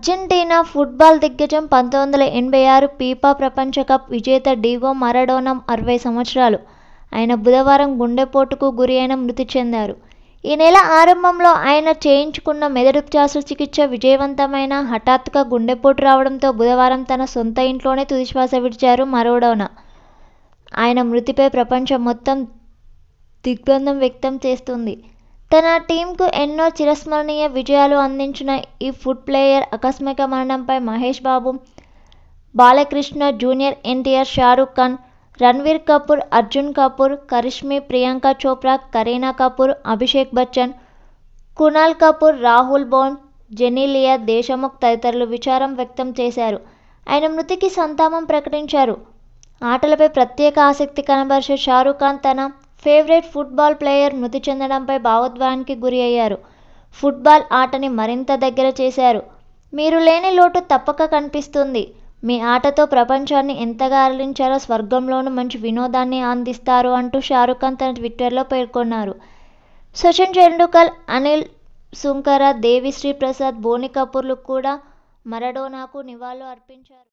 Argentina football దిగ్గజం పంతొమ్మిది వందల ఎనభై ఆరు పీపా ప్రపంచ కప్ విజేత డిగో మరడోనా అరవై సంవత్సరాలు ఆయన బుధవారం గుండెపోటుకు గురి అయిన మృతి చెందారు ఈ నెల ఆరంభంలో ఆయన చేయించుకున్న మెదడు శస్త్రచికిత్స విజయవంతమైన హఠాత్తుగా గుండెపోటు రావడంతో బుధవారం తన సొంత ఇంట్లోనే తుదిశ్వాస విడిచారు మరోడోనా ఆయన మృతిపై ప్రపంచం మొత్తం దిగ్బంధం వ్యక్తం చేస్తుంది తన టీంకు ఎన్నో చిరస్మరణీయ విజయాలు అందించిన ఈ ఫుట్ ప్లేయర్ ఆకస్మిక మరణంపై మహేష్ బాబు బాలకృష్ణ జూనియర్ ఎన్టీఆర్ షారుఖ్ ఖాన్ రణ్వీర్ కపూర్ అర్జున్ కపూర్ కరిష్మి ప్రియాంక చోప్రా కరీనా కపూర్ అభిషేక్ బచ్చన్ కునాల్ కపూర్ రాహుల్ బోన్ జెనీలియా దేశముఖ్ తదితరులు విచారం వ్యక్తం చేశారు ఆయన మృతికి సంతాపం ప్రకటించారు ఆటలపై ప్రత్యేక ఆసక్తి కనబరిచే షారూఖ్ ఖాన్ తన ఫేవరెట్ ఫుట్బాల్ ప్లేయర్ మృతి చెందడంపై భావోద్వేగానికి గురి అయ్యారు ఫుట్బాల్ ఆటని మరింత దగ్గర చేశారు మీరు లేని లోటు తప్పక కనిపిస్తుంది మీ ఆటతో ప్రపంచాన్ని ఎంతగా అరలించారో స్వర్గంలోనూ మంచి వినోదాన్ని అందిస్తారు అంటూ షారుఖ్ ఖాన్ తన ట్విట్టర్లో పేర్కొన్నారు సచిన్ టెండూల్కర్ అనిల్ సుంకర దేవిశ్రీ ప్రసాద్ బోని కపూర్లు కూడా మరడోనాకు నివాళులు అర్పించారు